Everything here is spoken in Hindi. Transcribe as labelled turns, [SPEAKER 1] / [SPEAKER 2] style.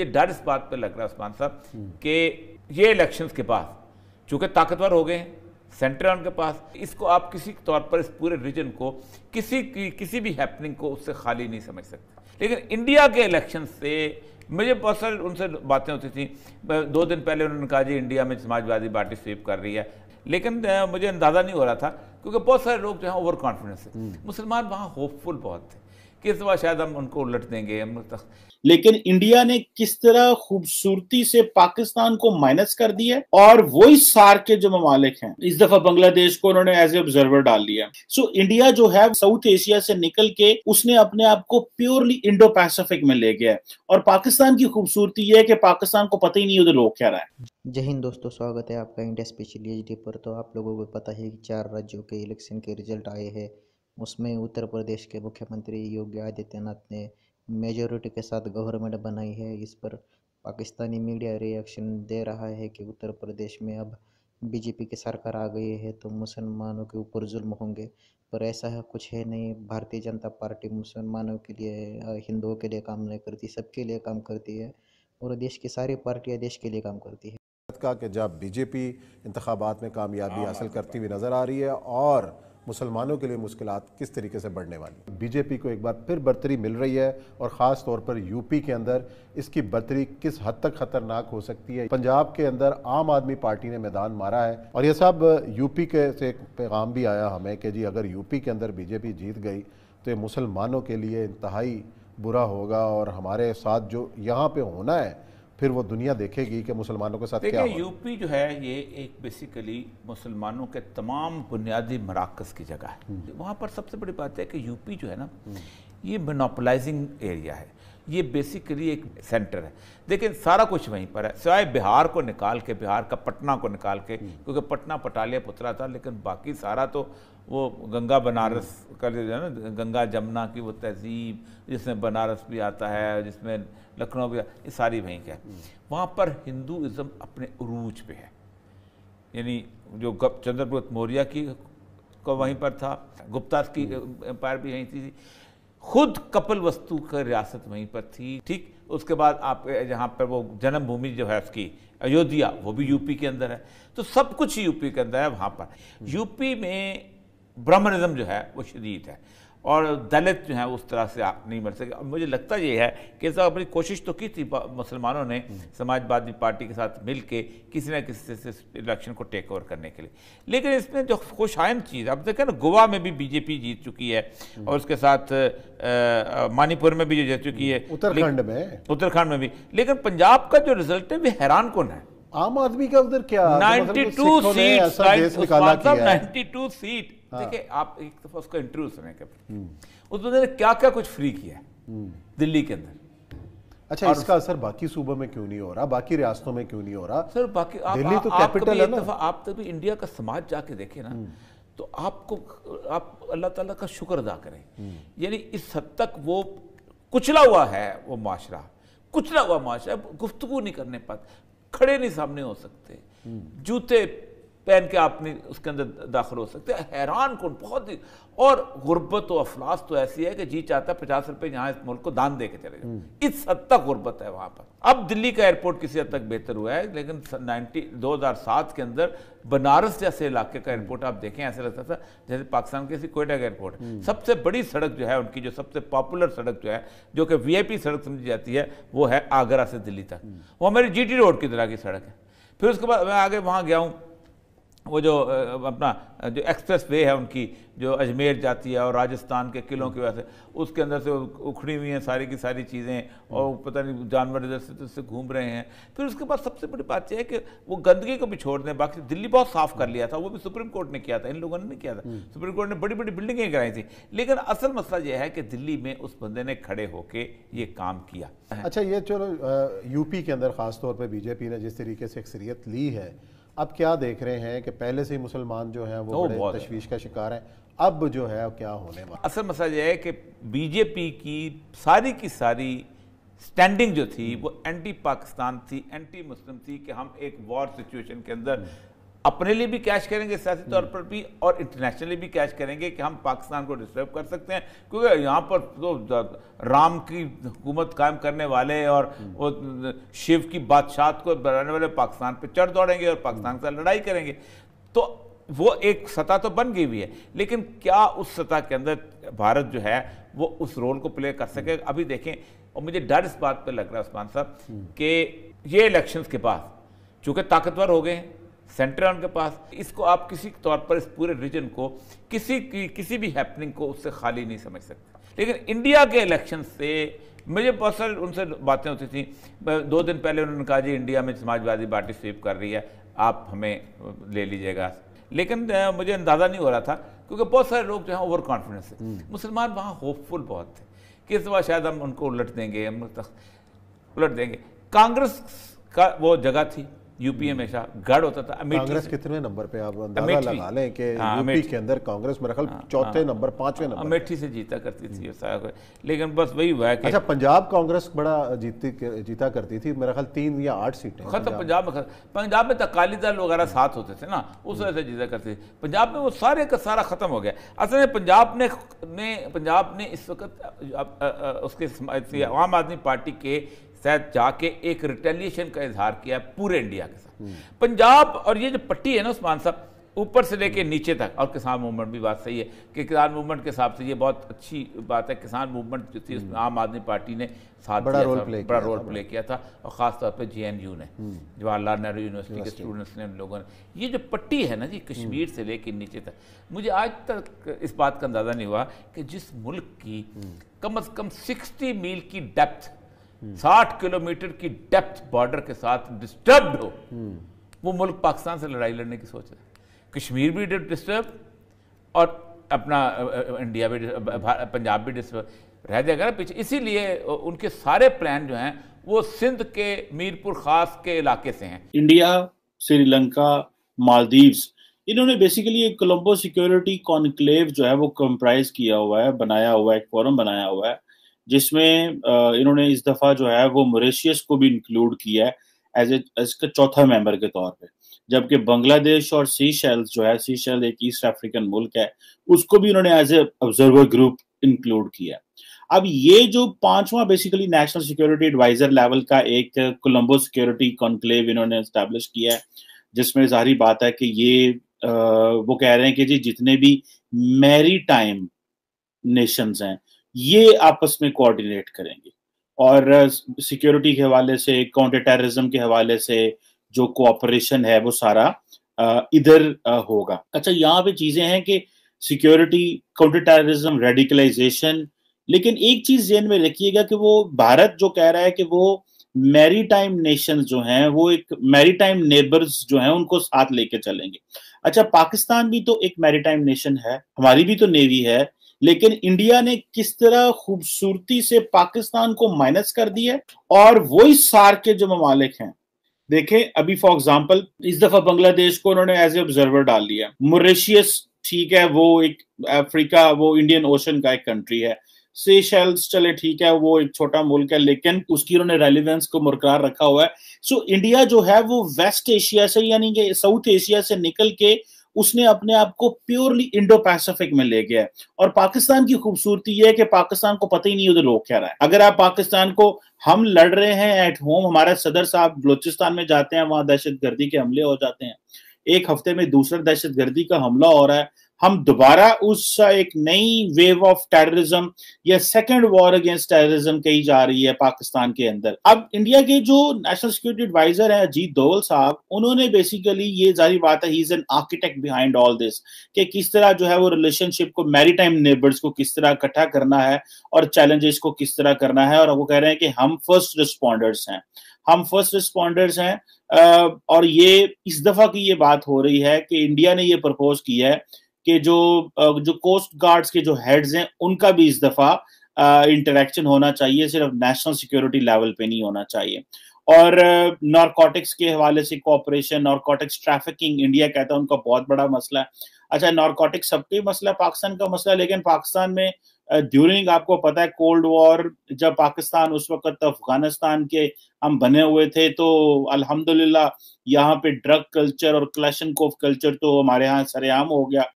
[SPEAKER 1] ये डर इस बात पर लग रहा है उस्मान साहब हम्म। कि ये इलेक्शन के बाद चूँकि ताकतवर हो गए हैं सेंटर है उनके पास इसको आप किसी तौर पर इस पूरे रीजन को किसी की किसी भी हैपनिंग को उससे खाली नहीं समझ सकते लेकिन इंडिया के इलेक्शन से मुझे बहुत सारे उनसे बातें होती थी दो दिन पहले उन्होंने कहा जी इंडिया में समाजवादी पार्टी स्वीप कर रही है लेकिन मुझे अंदाज़ा नहीं हो रहा था क्योंकि बहुत सारे लोग जो हैं ओवर कॉन्फिडेंस है मुसलमान वहाँ होपफुल बहुत थे किस इस शायद हम उनको उलट देंगे हम तो- लेकिन इंडिया ने
[SPEAKER 2] किस तरह खूबसूरती से पाकिस्तान को माइनस कर दिया और वही सार के जो ममालिक हैं इस दफा बांग्लादेश को उन्होंने एज ए ऑब्जर्वर डाल लिया सो so, इंडिया जो है साउथ एशिया से निकल के उसने अपने आप को प्योरली इंडो पैसिफिक में ले गया है और पाकिस्तान की खूबसूरती यह है कि पाकिस्तान को पता ही नहीं उधर लोग क्या रहा है जय हिंद दोस्तों स्वागत है आपका इंडिया स्पेशल एच पर तो आप लोगों को पता है कि चार राज्यों के इलेक्शन के रिजल्ट आए हैं उसमें उत्तर प्रदेश के मुख्यमंत्री योगी आदित्यनाथ ने मेजोरिटी के साथ गवर्नमेंट बनाई है इस पर पाकिस्तानी मीडिया रिएक्शन दे रहा है कि उत्तर प्रदेश में अब बीजेपी की सरकार आ गई है तो मुसलमानों के ऊपर जुल्म होंगे पर ऐसा है कुछ है नहीं भारतीय जनता पार्टी मुसलमानों के लिए हिंदुओं के लिए काम नहीं करती सबके लिए काम करती है
[SPEAKER 3] और देश की सारी पार्टियाँ देश के लिए काम करती है का कि जब बीजेपी इंतबात में कामयाबी हाँ, हासिल तो करती हुई नज़र आ रही है और मुसलमानों के लिए मुश्किल किस तरीके से बढ़ने वाली बीजेपी को एक बार फिर बर्तरी मिल रही है और ख़ास तौर पर यूपी के अंदर इसकी बर्तरी किस हद तक खतरनाक हो सकती है पंजाब के अंदर आम आदमी पार्टी ने मैदान मारा है और यह सब यूपी के से एक पैगाम भी आया हमें कि जी अगर यूपी के अंदर बीजेपी जीत गई तो ये मुसलमानों के लिए इंतहाई बुरा होगा और हमारे साथ जो यहाँ पर होना है फिर वो दुनिया देखेगी कि मुसलमानों के साथ क्या
[SPEAKER 1] यूपी जो है ये एक बेसिकली मुसलमानों के तमाम बुनियादी मराकज़ की जगह है हम्म। वहाँ पर सबसे बड़ी बात है कि यूपी जो है ना हम्म। ये मोनोपलाइजिंग एरिया है ये बेसिकली एक सेंटर है लेकिन सारा कुछ वहीं पर है सिवाय बिहार को निकाल के बिहार का पटना को निकाल के हम्म। क्योंकि पटना पटालिया पुतला था लेकिन बाकी सारा तो वो गंगा बनारस का जो है ना गंगा जमुना की वो तहजीब जिसमें बनारस भी आता है जिसमें लखनऊ भी ये सारी वहीं का है हम्म। वहाँ पर हिंदुज़म अपने अरूज पे है यानी जो चंद्रगुप्त मौर्य की को वहीं हम्म। पर था गुप्ता की एम्पायर भी यहीं थी खुद कपिल वस्तु का रियासत वहीं पर थी ठीक उसके बाद आप जहाँ पर वो जन्मभूमि जो है उसकी अयोध्या वो भी यूपी के अंदर है तो सब कुछ यूपी के अंदर है वहाँ पर यूपी में ब्राह्मणिज्म जो है वो शदीद है और दलित जो है उस तरह से नहीं मर सके मुझे लगता ये है कि सब अपनी कोशिश तो की थी मुसलमानों ने हम्म। समाजवादी पार्टी के साथ मिल के किसी न किसी से इलेक्शन को टेक ओवर करने के लिए लेकिन इसमें जो खुशायन चीज़ अब देखें ना गोवा में भी बीजेपी जीत चुकी है हम्म। और उसके साथ मणिपुर में भी जो जीत चुकी है हम्म। उत्तराखंड में उत्तराखंड में भी लेकिन पंजाब का जो रिजल्ट है वे हैरान कौन है
[SPEAKER 3] आम आदमी का उधर क्या 92 तो मतलब सीट नाइनटी टू
[SPEAKER 1] सीट हाँ। देखिए आप एक दफा उसका इंटरव्यू सुने कभी उस बंदे ने क्या क्या कुछ फ्री किया है दिल्ली के अंदर
[SPEAKER 3] अच्छा इसका असर बाकी सूबों में क्यों नहीं हो रहा बाकी रियासतों में क्यों नहीं हो रहा सर
[SPEAKER 1] बाकी आप, दिल्ली तो कैपिटल है ना आप तो भी इंडिया का समाज जाके देखे ना तो आपको आप अल्लाह ताला का शुक्र अदा करें यानी इस हद तक वो कुचला हुआ है वो माशरा कुचला हुआ माशरा गुफ्तु नहीं करने पाते खड़े नहीं सामने हो सकते जूते पहन के आपने उसके अंदर दाखिल हो सकते हैरान कौन बहुत ही और गुर्बत और अफलास तो ऐसी है कि जी चाहता है पचास रुपये यहाँ इस मुल्क को दान दे के चले जाए हम्म। इस हद तक गुर्बत है वहाँ पर अब दिल्ली का एयरपोर्ट किसी हद तक बेहतर हुआ है लेकिन नाइनटी दो हज़ार सात के अंदर बनारस जैसे इलाके का एयरपोर्ट आप देखें ऐसा लगता था जैसे पाकिस्तान के किसी कोयटा का एयरपोर्ट हम्म। सबसे बड़ी सड़क जो है उनकी जो सबसे पॉपुलर सड़क जो है जो कि पी सड़क समझी जाती है वो है आगरा से दिल्ली तक हम्म। वो हमारी टी रोड की तरह की सड़क है फिर उसके बाद मैं आगे वहाँ गया हूँ वो जो अपना जो एक्सप्रेस वे है उनकी जो अजमेर जाती है और राजस्थान के किलों की वजह से उसके अंदर से उखड़ी हुई हैं सारी की सारी चीज़ें और पता नहीं जानवर इधर से से घूम रहे हैं फिर उसके बाद सबसे बड़ी बात यह है कि वो गंदगी को भी छोड़ दें बाकी दिल्ली बहुत साफ कर लिया था वो भी सुप्रीम कोर्ट ने किया था इन लोगों ने नहीं किया था हम्म। सुप्रीम कोर्ट ने बड़ी बड़ी बिल्डिंगें कराई थी लेकिन असल मसला यह है कि दिल्ली में उस बंदे ने खड़े होके ये काम किया
[SPEAKER 3] अच्छा ये चलो यूपी के अंदर खासतौर पर बीजेपी ने जिस तरीके से अक्सरियत ली है अब क्या देख रहे हैं कि पहले से ही मुसलमान जो हैं वो तो बड़े तशवीश का शिकार हैं अब जो है क्या होने वाला असल मसला
[SPEAKER 1] यह है कि बीजेपी की सारी की सारी स्टैंडिंग जो थी वो एंटी पाकिस्तान थी एंटी मुस्लिम थी कि हम एक वॉर सिचुएशन के अंदर हम्म। अपने लिए भी कैश करेंगे सियासी तौर हम्म। पर भी और इंटरनेशनली भी कैश करेंगे कि हम पाकिस्तान को डिस्टर्ब कर सकते हैं क्योंकि यहाँ पर तो राम की हुकूमत कायम करने वाले और हम्म। वो शिव की बादशाहत को बनाने वाले पाकिस्तान पर चढ़ दौड़ेंगे और हम्म। पाकिस्तान के साथ लड़ाई करेंगे तो वो एक सतह तो बन गई हुई है लेकिन क्या उस सतह के अंदर भारत जो है वो उस रोल को प्ले कर सके अभी देखें और मुझे डर इस बात पर लग रहा है उस्मान साहब कि ये इलेक्शन के बाद चूँकि ताकतवर हो गए हैं सेंटर है उनके पास इसको आप किसी तौर पर इस पूरे रीजन को किसी की किसी भी हैपनिंग को उससे खाली नहीं समझ सकते लेकिन इंडिया के इलेक्शन से मुझे पर्सनल उनसे बातें होती थी दो दिन पहले उन्होंने कहा जी इंडिया में समाजवादी पार्टी स्वीप कर रही है आप हमें ले लीजिएगा लेकिन मुझे अंदाज़ा नहीं हो रहा था क्योंकि बहुत सारे लोग जो हैं ओवर कॉन्फिडेंस है मुसलमान वहाँ होपफुल बहुत थे कि इस बार शायद हम उनको उलट देंगे हम उलट देंगे कांग्रेस का वो जगह थी यूपी हमेशा गढ़ होता था कांग्रेस
[SPEAKER 3] कितने नंबर पे आप अंदाजा लगा लें कि हाँ, यूपी के अंदर कांग्रेस में रखल हाँ, हाँ। चौथे नंबर पांचवे नंबर अमेठी
[SPEAKER 1] से जीता करती थी लेकिन बस वही हुआ कि अच्छा
[SPEAKER 3] पंजाब कांग्रेस बड़ा जीती जीता करती थी मेरा ख्याल तीन या आठ सीटें खत्म पंजाब
[SPEAKER 1] में पंजाब में तो अकाली दल वगैरह साथ होते थे ना उस वजह से जीता करती थी पंजाब में वो सारे का सारा खत्म हो गया असल में पंजाब ने पंजाब ने इस वक्त उसके आम आदमी पार्टी के शायद जाके एक रिटेलिएशन का इजहार किया है पूरे इंडिया के साथ पंजाब और ये जो पट्टी है ना उस्मान साहब ऊपर से लेके नीचे तक और किसान मूवमेंट भी बात सही है कि किसान मूवमेंट के हिसाब से ये बहुत अच्छी बात है किसान मूवमेंट जो थी उसमें आम आदमी पार्टी ने साथ बड़ा रोल प्ले बड़ा रोल प्ले किया था और ख़ासतौर पर जे ने हम्म। जवाहरलाल नेहरू यूनिवर्सिटी के स्टूडेंट्स ने उन लोगों ने ये जो पट्टी है ना जी कश्मीर हम्म। से लेके नीचे तक मुझे आज तक इस बात का अंदाज़ा नहीं हुआ कि जिस मुल्क की हम्म। कम अज़ कम सिक्सटी मील की डेप्थ साठ किलोमीटर की डेप्थ बॉर्डर के साथ डिस्टर्ब हो वो मुल्क पाकिस्तान से लड़ाई लड़ने की सोच है कश्मीर भी डिस्टर्ब और अपना इंडिया भी पंजाब भी डिस्टर्ब रह जाएगा ना पीछे इसीलिए उनके सारे प्लान जो हैं वो सिंध के मीरपुर खास के इलाके से हैं
[SPEAKER 2] इंडिया श्रीलंका मालदीव्स इन्होंने बेसिकली एक कोलंबो सिक्योरिटी कॉन्क्लेव जो है वो कंप्राइज किया हुआ है बनाया हुआ है एक फॉरम बनाया हुआ है जिसमें इन्होंने इस दफा जो है वो मोरिशियस को भी इंक्लूड किया है एज ए इसका चौथा मेंबर के तौर पे जबकि बांग्लादेश और सी शैल्स जो है सी शेल एक ईस्ट अफ्रीकन मुल्क है उसको भी उन्होंने as a observer group include किया अब ये जो पांचवा basically national security adviser level का एक कोलंबो सिक्योरिटी कॉन्क्लेव इन्होंने इस्टेब्लिश किया है जिसमें जाहिर बात है कि ये आ, वो कह रहे हैं कि जी जितने भी मैरी टाइम नेशंस हैं ये आपस में कोऑर्डिनेट करेंगे और सिक्योरिटी के हवाले से काउंटर टेररिज्म के हवाले से जो कोऑपरेशन है वो सारा इधर होगा अच्छा यहाँ पे चीजें हैं कि सिक्योरिटी काउंटर टेररिज्म रेडिकलाइजेशन लेकिन एक चीज जेन में रखिएगा कि वो भारत जो कह रहा है कि वो मेरी टाइम नेशन जो हैं वो एक मेरी टाइम नेबर्स जो हैं उनको साथ लेके चलेंगे अच्छा पाकिस्तान भी तो एक मेरी टाइम नेशन है हमारी भी तो नेवी है लेकिन इंडिया ने किस तरह खूबसूरती से पाकिस्तान को माइनस कर दिया और वही सार के जो ममालिक हैं देखें अभी फॉर एग्जाम्पल इस दफा बांग्लादेश को उन्होंने एज ए ऑब्जर्वर डाल लिया मोरिशियस ठीक है वो एक अफ्रीका वो इंडियन ओशन का एक कंट्री है सेशेल्स चले ठीक है वो एक छोटा मुल्क है लेकिन उसकी उन्होंने रेलिवेंस को बरकरार रखा हुआ है सो so, इंडिया जो है वो वेस्ट एशिया से यानी कि साउथ एशिया से निकल के उसने अपने आप को प्योरली इंडो पैसिफिक में ले गया है और पाकिस्तान की खूबसूरती यह है कि पाकिस्तान को पता ही नहीं उधर लोग क्या रहा है अगर आप पाकिस्तान को हम लड़ रहे हैं एट होम हमारा सदर साहब बलोचिस्तान में जाते हैं वहां दहशत गर्दी के हमले हो जाते हैं एक हफ्ते में दूसरा दहशत गर्दी का हमला हो रहा है हम दोबारा उस एक नई वेव ऑफ टेररिज्म या सेकेंड वॉर अगेंस्ट टेररिज्म कही जा रही है पाकिस्तान के अंदर अब इंडिया के जो नेशनल सिक्योरिटी एडवाइजर है अजीत दोवल साहब उन्होंने बेसिकली ये जारी बात है he is an architect behind all this कि किस तरह जो है वो रिलेशनशिप को मैरीटाइम नेबर्स को किस तरह इकट्ठा करना है और चैलेंजेस को किस तरह करना है और वो कह रहे हैं कि हम फर्स्ट रिस्पॉन्डर्स हैं हम फर्स्ट रिस्पॉन्डर्स हैं और ये इस दफा की ये बात हो रही है कि इंडिया ने ये प्रपोज किया है के जो जो कोस्ट गार्ड्स के जो हेड्स हैं उनका भी इस दफ़ा इंटरेक्शन होना चाहिए सिर्फ नेशनल सिक्योरिटी लेवल पे नहीं होना चाहिए और नॉर्कोटिक्स के हवाले से कॉपरेशन नॉर्कोटिक्स ट्रैफिकिंग इंडिया कहता है उनका बहुत बड़ा मसला है अच्छा नॉर्कोटिक्स सबके मसला पाकिस्तान का मसला लेकिन पाकिस्तान में ड्यूरिंग आपको पता है कोल्ड वॉर जब पाकिस्तान उस वक्त अफगानिस्तान के हम बने हुए थे तो अल्हम्दुलिल्लाह यहाँ पे ड्रग कल्चर और क्लैशन कोफ कल्चर तो हमारे यहाँ सरेआम हो गया